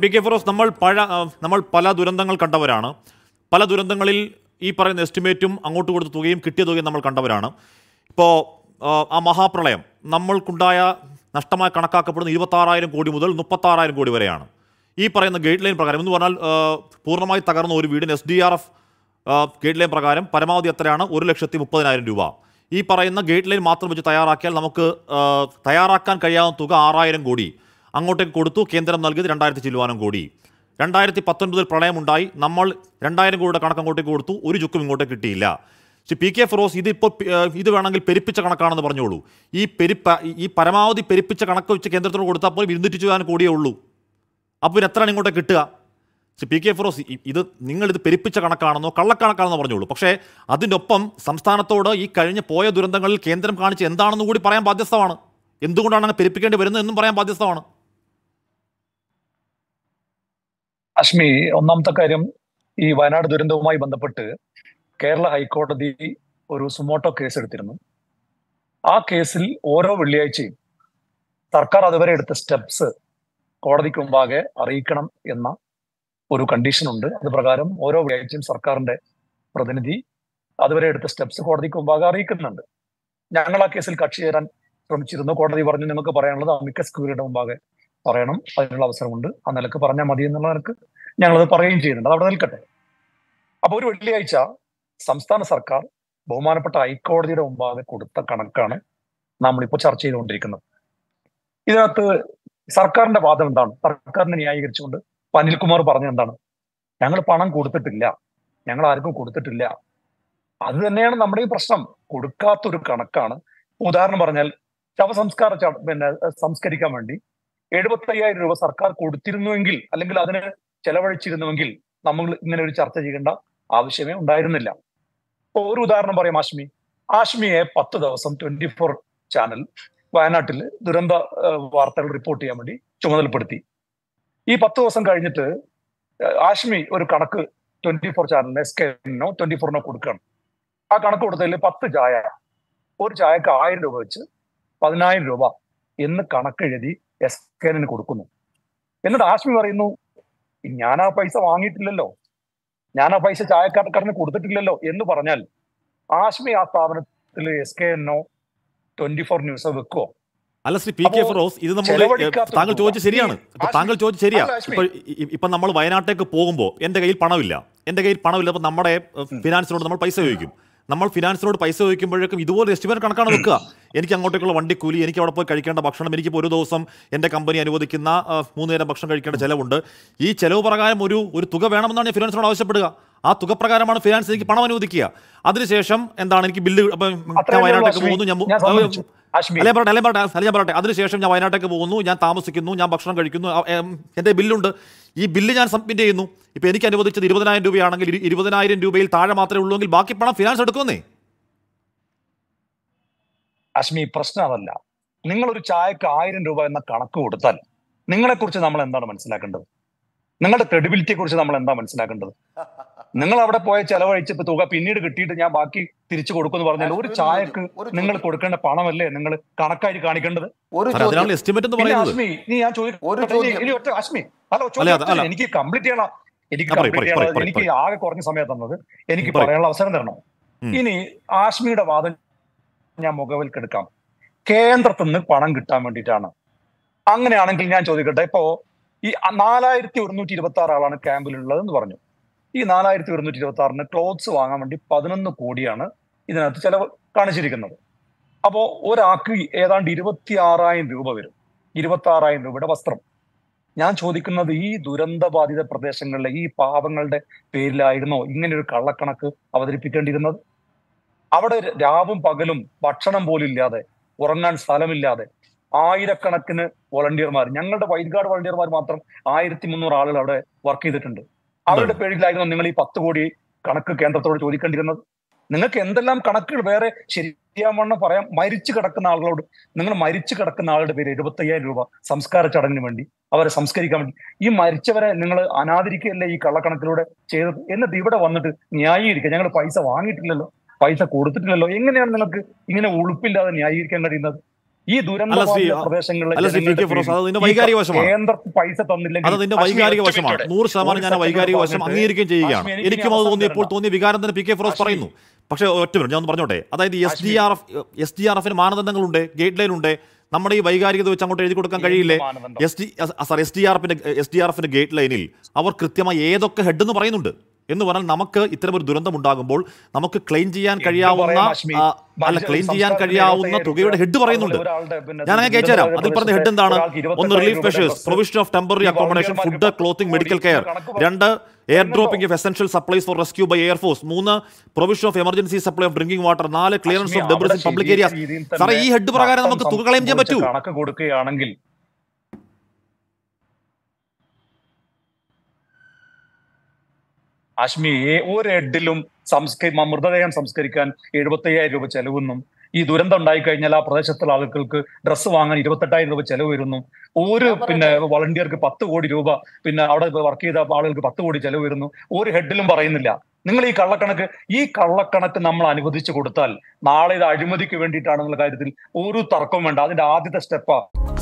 P K Firoz നമ്മൾ പഴ നമ്മൾ പല ദുരന്തങ്ങൾ കണ്ടവരാണ് പല ദുരന്തങ്ങളിൽ ഈ പറയുന്ന എസ്റ്റിമേറ്റും അങ്ങോട്ട് കൊടുത്ത തുകയും കിട്ടിയ തുകയും നമ്മൾ കണ്ടവരാണ് ഇപ്പോൾ ആ മഹാപ്രളയം നമ്മൾക്കുണ്ടായ നഷ്ടമായി കണക്കാക്കപ്പെടുന്ന ഇരുപത്താറായിരം കോടി മുതൽ മുപ്പത്താറായിരം കോടി വരെയാണ് ഈ പറയുന്ന ഗൈഡ് ലൈൻ പ്രകാരം എന്ന് പറഞ്ഞാൽ പൂർണ്ണമായി തകർന്ന ഒരു വീടിന് S D R F guideline പ്രകാരം പരമാവധി എത്രയാണ് ഒരു ലക്ഷത്തി മുപ്പതിനായിരം രൂപ ഈ പറയുന്ന ഗൈഡ് ലൈൻ മാത്രം വെച്ച് തയ്യാറാക്കിയാൽ നമുക്ക് തയ്യാറാക്കാൻ കഴിയാവുന്ന തുക ആറായിരം കോടി അങ്ങോട്ടേക്ക് കൊടുത്തു കേന്ദ്രം നൽകിയത് രണ്ടായിരത്തി ചില്ലുവാനും കോടി രണ്ടായിരത്തി പത്തൊൻപതിൽ പ്രളയമുണ്ടായി നമ്മൾ രണ്ടായിരം കോടിയുടെ കണക്ക് അങ്ങോട്ടേക്ക് കൊടുത്തു ഒരു ചുക്കും ഇങ്ങോട്ടേക്ക് കിട്ടിയില്ല പക്ഷെ പി കെ ഫിറോസ് ഇതിപ്പോൾ ഇത് വേണമെങ്കിൽ പെരുപ്പിച്ച കണക്കാണെന്ന് പറഞ്ഞോളൂ ഈ പെരുപ്പ ഈ പരമാവധി പെരുപ്പിച്ച കണക്ക് വെച്ച് കേന്ദ്രത്തോട് കൊടുത്താൽ പോലും ഇരുന്നൂറ്റി ചുവാൻ കോടിയേ ഉള്ളൂ അപ്പോൾ പിന്നെ എത്രയാണ് ഇങ്ങോട്ടേ കിട്ടുക പക്ഷെ പി കെ ഫിറോസ് ഇത് നിങ്ങളിത് പെരുപ്പിച്ച കണക്കാണെന്നോ കള്ളക്കണക്കാണെന്നോ പറഞ്ഞോളൂ പക്ഷേ അതിനൊപ്പം സംസ്ഥാനത്തോട് ഈ കഴിഞ്ഞ പോയ ദുരന്തങ്ങളിൽ കേന്ദ്രം കാണിച്ച് എന്താണെന്ന് കൂടി പറയാൻ ബാധ്യസ്ഥമാണ് എന്തുകൊണ്ടാണ് അങ്ങനെ പെരുപ്പിക്കേണ്ടി വരുന്നത് എന്നും പറയാൻ ബാധ്യസ്ഥമാണ് ഹാഷ്മി ഒന്നാമത്തെ കാര്യം ഈ വയനാട് ദുരന്തവുമായി ബന്ധപ്പെട്ട് കേരള ഹൈക്കോടതി ഒരു സുമോട്ടോ കേസ് എടുത്തിരുന്നു ആ കേസിൽ ഓരോ വെള്ളിയാഴ്ചയും സർക്കാർ അതുവരെ എടുത്ത സ്റ്റെപ്സ് കോടതിക്ക് മുമ്പാകെ അറിയിക്കണം എന്ന ഒരു കണ്ടീഷൻ ഉണ്ട് അത് പ്രകാരം ഓരോ വെള്ളിയാഴ്ചയും സർക്കാരിന്റെ പ്രതിനിധി അതുവരെ എടുത്ത സ്റ്റെപ്സ് കോടതിക്ക് മുമ്പാകെ അറിയിക്കുന്നുണ്ട് ഞങ്ങൾ ആ കേസിൽ കക്ഷി ചേരാൻ ശ്രമിച്ചിരുന്നു കോടതി പറഞ്ഞു നിങ്ങൾക്ക് പറയാനുള്ളത് അമിക്കസ് ക്യൂരിയുടെ മുമ്പാകെ പറയണം അതിനുള്ള അവസരമുണ്ട് ആ നിലക്ക് പറഞ്ഞാൽ മതി എന്നുള്ള നിലക്ക് ഞങ്ങളത് പറയുകയും ചെയ്യുന്നുണ്ട് അവിടെ നിൽക്കട്ടെ അപ്പോൾ ഒരു വെള്ളിയാഴ്ച സംസ്ഥാന സർക്കാർ ബഹുമാനപ്പെട്ട ഹൈക്കോടതിയുടെ മുമ്പാകെ കൊടുത്ത കണക്കാണ് നമ്മളിപ്പോൾ ചർച്ച ചെയ്തുകൊണ്ടിരിക്കുന്നത് ഇതിനകത്ത് സർക്കാരിന്റെ വാദം എന്താണ് സർക്കാരിനെ ന്യായീകരിച്ചുകൊണ്ട് അനിൽകുമാർ പറഞ്ഞത് എന്താണ് ഞങ്ങൾ പണം കൊടുത്തിട്ടില്ല ഞങ്ങൾ ആർക്കും കൊടുത്തിട്ടില്ല അത് തന്നെയാണ് നമ്മുടെ ഈ പ്രശ്നം കൊടുക്കാത്തൊരു കണക്കാണ് ഉദാഹരണം പറഞ്ഞാൽ ശവസംസ്കാര പിന്നെ സംസ്കരിക്കാൻ വേണ്ടി എഴുപത്തയ്യായിരം രൂപ സർക്കാർ കൊടുത്തിരുന്നുവെങ്കിൽ അല്ലെങ്കിൽ അതിന് ചെലവഴിച്ചിരുന്നുവെങ്കിൽ നമ്മൾ ഇങ്ങനെ ഒരു ചർച്ച ചെയ്യേണ്ട ആവശ്യമേ ഉണ്ടായിരുന്നില്ല ഇപ്പോൾ ഒരു ഉദാഹരണം പറയാം ആശ്മി ആശ്മിയെ പത്ത് ദിവസം ട്വന്റി ഫോർ ചാനൽ വയനാട്ടിൽ ദുരന്ത വാർത്തകൾ റിപ്പോർട്ട് ചെയ്യാൻ വേണ്ടി ചുമതലപ്പെടുത്തി ഈ പത്ത് ദിവസം കഴിഞ്ഞിട്ട് ആശ്മി ഒരു കണക്ക് ട്വന്റി ഫോർ ചാനലിന് എസ് കെനോ ട്വന്റി ഫോറിനോ കൊടുക്കുകയാണ് ആ കണക്ക് കൊടുത്തതിൽ പത്ത് ചായ ഒരു ചായക്ക് ആയിരം രൂപ വെച്ച് പതിനായിരം രൂപ എന്ന് കണക്കെഴുതി എസ് കെനിന് കൊടുക്കുന്നു എന്നിട്ട് ആശ്മി പറയുന്നു ഞാൻ ആ പൈസ വാങ്ങിയിട്ടില്ലല്ലോ ഞാൻ ആ പൈസ ചായക്കാർക്കാരന് കൊടുത്തിട്ടില്ലല്ലോ എന്ന് പറഞ്ഞാൽ ആശ്മി ആ സ്ഥാപനത്തിൽ എസ് കെ എന്നോ ട്വന്റി ഫോർ ന്യൂസോ വെക്കുവോ അല്ല ശ്രീ പി കെ ഫിറോസ് ഇത് നമ്മൾ താങ്കൾ ചോദിച്ചത് ശരിയാണ് താങ്കൾ ചോദിച്ചത് ശരിയാണ് ഇപ്പൊ ഇപ്പൊ നമ്മൾ വയനാട്ടേക്ക് പോകുമ്പോൾ എന്റെ കയ്യിൽ പണമില്ല എന്റെ കയ്യിൽ പണമില്ല അപ്പൊ നമ്മുടെ ഫിനാൻസിനോട് നമ്മൾ പൈസ ചോദിക്കും നമ്മൾ ഫിനാൻസിനോട് പൈസ ചോദിക്കുമ്പോഴേക്കും ഇതുപോലെ എസ്റ്റിമേറ്റ് കണക്കാണ് വെക്കുക എനിക്ക് അങ്ങോട്ടേക്കുള്ള വണ്ടി കൂലി എനിക്ക് അവിടെ പോയി കഴിക്കേണ്ട ഭക്ഷണം എനിക്ക് ഒരു ദിവസം എൻ്റെ കമ്പനി അനുവദിക്കുന്ന മൂന്ന് നേരം ഭക്ഷണം കഴിക്കേണ്ട ചിലവുണ്ട് ഈ ചിലവ് പ്രകാരം ഒരു ഒരു തുക വേണമെന്നാണ് ഞാൻ ഫിനാൻസിനോട് ആവശ്യപ്പെടുക ആ തുക പ്രകാരമാണ് ഫിനാൻസ് എനിക്ക് പണം അനുവദിക്കുക അതിനുശേഷം എന്താണ് എനിക്ക് ബില്ല് ഞാൻ വയനാട്ടേക്ക് പോകുന്നു ഞാൻ അല്ലേ പറയട്ടെ അല്ലേ പറയട്ടെ അല്ല അതിനുശേഷം ഞാൻ വയനാട്ടേക്ക് പോകുന്നു ഞാൻ താമസിക്കുന്നു ഞാൻ ഭക്ഷണം കഴിക്കുന്നു എന്റെ ബില്ലുണ്ട് ഈ ബില്ല് ഞാൻ സബ്മിറ്റ് ചെയ്യുന്നു ഇപ്പൊ എനിക്ക് അനുവദിച്ചത് ഇരുപതിനായിരം രൂപയാണെങ്കിൽ ഇരുപതിനായിരം രൂപയിൽ താഴെ മാത്രമേ ഉള്ളൂ എങ്കിൽ ബാക്കി പണം ഫിനാൻസ് എടുക്കുന്നേ അശ്മി പ്രശ്നം അതല്ല ഒരു ചായക്ക് ആയിരം രൂപ എന്ന കണക്ക് കൊടുത്താൽ നിങ്ങളെക്കുറിച്ച് നമ്മൾ എന്താണ് മനസ്സിലാക്കേണ്ടത് നിങ്ങളുടെ ക്രെഡിബിലിറ്റിയെ കുറിച്ച് നമ്മൾ എന്താ മനസ്സിലാക്കേണ്ടത് നിങ്ങൾ അവിടെ പോയ ചെലവഴിച്ചപ്പോ തുക പിന്നീട് കിട്ടിയിട്ട് ഞാൻ ബാക്കി തിരിച്ചു കൊടുക്കുന്നു എന്ന് പറഞ്ഞാൽ ഒരു ചായക്ക് നിങ്ങൾ കൊടുക്കേണ്ട പണമല്ലേ നിങ്ങൾ കണക്കായിട്ട് കാണിക്കേണ്ടത് അശ്മി നീ ഞാൻ ചോദിക്കും അശ്മി അല്ല എനിക്ക് കംപ്ലീറ്റ് ചെയ്യണം എനിക്ക് കംപ്ലീറ്റ് എനിക്ക് ആകെ കുറഞ്ഞ സമയത്ത് തന്നത് എനിക്ക് പറയാനുള്ള അവസരം തരണം ഇനി ആശ്മിയുടെ വാദം ഞാൻ മുഖവിൽക്കെടുക്കാം കേന്ദ്രത്തിൽ നിന്ന് പണം കിട്ടാൻ വേണ്ടിയിട്ടാണ് അങ്ങനെയാണെങ്കിൽ ഞാൻ ചോദിക്കട്ടെ ഇപ്പോ ഈ നാലായിരത്തി ഒരുന്നൂറ്റി ഇരുപത്തി ആറ് ആളാണ് ക്യാമ്പിലുള്ളത് എന്ന് പറഞ്ഞു ഈ നാലായിരത്തി ഒരുന്നൂറ്റി ഇരുപത്തി ആറിന് ക്ലോത്ത്സ് വാങ്ങാൻ വേണ്ടി പതിനൊന്ന് കോടിയാണ് ഇതിനകത്ത് ചിലവ് കാണിച്ചിരിക്കുന്നത് അപ്പോൾ ഒരാൾക്ക് ഏതാണ്ട് ഇരുപത്തി ആറായിരം രൂപ വരും ഇരുപത്തി ആറായിരം രൂപയുടെ വസ്ത്രം ഞാൻ ചോദിക്കുന്നത് ഈ ദുരന്തബാധിത പ്രദേശങ്ങളിലെ ഈ പാവങ്ങളുടെ പേരിലായിരുന്നോ ഇങ്ങനെ ഒരു കള്ളക്കണക്ക് അവതരിപ്പിക്കേണ്ടിയിരുന്നത് അവിടെ രാവും പകലും ഭക്ഷണം പോലില്ലാതെ ഉറങ്ങാൻ സ്ഥലമില്ലാതെ ആയിരക്കണക്കിന് വോളണ്ടിയർമാർ ഞങ്ങളുടെ വൈറ്റ് വോളണ്ടിയർമാർ മാത്രം ആയിരത്തി മുന്നൂറ് ആളുകൾ അവിടെ വർക്ക് ചെയ്തിട്ടുണ്ട് അവരുടെ പേരിലായിരുന്നു നിങ്ങൾ ഈ പത്ത് കോടി കണക്ക് കേന്ദ്രത്തോട് ചോദിക്കേണ്ടിരുന്നത് നിങ്ങൾക്ക് എന്തെല്ലാം കണക്കുകൾ വേറെ ശരിയാവണ്ണം പറയാം മരിച്ചു കിടക്കുന്ന ആളുകളോട് നിങ്ങൾ മരിച്ചു കിടക്കുന്ന ആളുടെ പേര് എഴുപത്തയ്യായിരം രൂപ സംസ്കാര ചടങ്ങിന് വേണ്ടി അവരെ സംസ്കരിക്കാൻ വേണ്ടി ഈ മരിച്ചവരെ നിങ്ങൾ അനാദരിക്കുകയല്ലേ ഈ കള്ളക്കണക്കിലൂടെ ചെയ്തത് എന്നിട്ട് ഇവിടെ വന്നിട്ട് ന്യായീകരിക്കുക ഞങ്ങൾ പൈസ വാങ്ങിയിട്ടില്ലല്ലോ പൈസ കൊടുത്തിട്ടില്ലല്ലോ എങ്ങനെയാണ് നിങ്ങൾക്ക് ഇങ്ങനെ ഉളുപ്പില്ലാതെ ന്യായീകരിക്കാൻ കഴിയുന്നത് ഈ ദുരന്ത പൈസ തന്നില്ലെങ്കിൽ നിന്റെ വൈകാരിക വശമാണ് നൂറ് ശതമാനം ഞാൻ വൈകാരിക വശം അംഗീകരിക്കുകയും ചെയ്യുകയാണ് എനിക്കും അത് തോന്നിയപ്പോൾ തോന്നിയ വികാരം തന്നെ പി കെ ഫിറോസ് പറയുന്നു പക്ഷേ ഒറ്റ ഞാൻ ഒന്ന് പറഞ്ഞോട്ടെ അതായത് S D R F S D R എഫിന് മാനദണ്ഡങ്ങളുണ്ട് ഗൈഡ് ലൈൻ ഉണ്ട് നമ്മുടെ ഈ വൈകാരികത വെച്ച് അങ്ങോട്ട് എഴുതി കൊടുക്കാൻ കഴിയില്ലേ S D sir S D R എഫിന്റെ എസ് ഡി ആർ എഫിന്റെ ഗൈഡ് ലൈനിൽ അവർ കൃത്യമായി ഏതൊക്കെ ഹെഡ് എന്ന് പറയുന്നുണ്ട് എന്ന് പറഞ്ഞാൽ നമുക്ക് ഇത്തരം ഒരു ദുരന്തം ഉണ്ടാകുമ്പോൾ നമുക്ക് ക്ലെയിം ചെയ്യാൻ കഴിയാവുന്ന അല്ല ക്ലെയിം ചെയ്യാൻ കഴിയാവുന്ന തുകയുടെ ഹെഡ് പറയുന്നുണ്ട് ഞാൻ അങ്ങനെ കയറ്റിത്തരാം അതിൽ പറഞ്ഞ ഹെഡ് എന്താണ് ഒന്ന് relief measures provision of temporary accommodation food clothing medical care രണ്ട് air dropping of essential supplies for rescue by air force മൂന്ന് provision of emergency supply of drinking water നാല് clearance of debris in public area സാറേ ഈ head പ്രകാരം നമുക്ക് തുക claim ചെയ്യാൻ പറ്റൂ കണക്ക് കൊടുക്കുകയാണെങ്കിൽ ഒരു എഡിലും സംസ്കരി മൃതദേഹം സംസ്കരിക്കാൻ അയ്യായിരം രൂപ ചെലവെന്നും ഈ ദുരന്തം കഴിഞ്ഞാൽ ആ പ്രദേശത്തുള്ള ആളുകൾക്ക് ഡ്രസ്സ് വാങ്ങാൻ ഇരുപത്തെട്ടായിരം രൂപ ചെലവ് വരുന്നു ഒരു പിന്നെ വളണ്ടിയർക്ക് പത്ത് കോടി രൂപ പിന്നെ അവിടെ വർക്ക് ചെയ്ത ആളുകൾക്ക് പത്ത് കോടി ചെലവ് വരുന്നു ഒരു ഹെഡിലും പറയുന്നില്ല നിങ്ങൾ ഈ കള്ളക്കണക്ക് ഈ കള്ളക്കണക്ക് നമ്മൾ അനുവദിച്ചു കൊടുത്താൽ നാളെ ഇത് അഴിമതിക്ക് വേണ്ടിയിട്ടാണെന്നുള്ള കാര്യത്തിൽ ഒരു തർക്കവും വേണ്ട അതിന്റെ ആദ്യത്തെ സ്റ്റെപ്പാണ്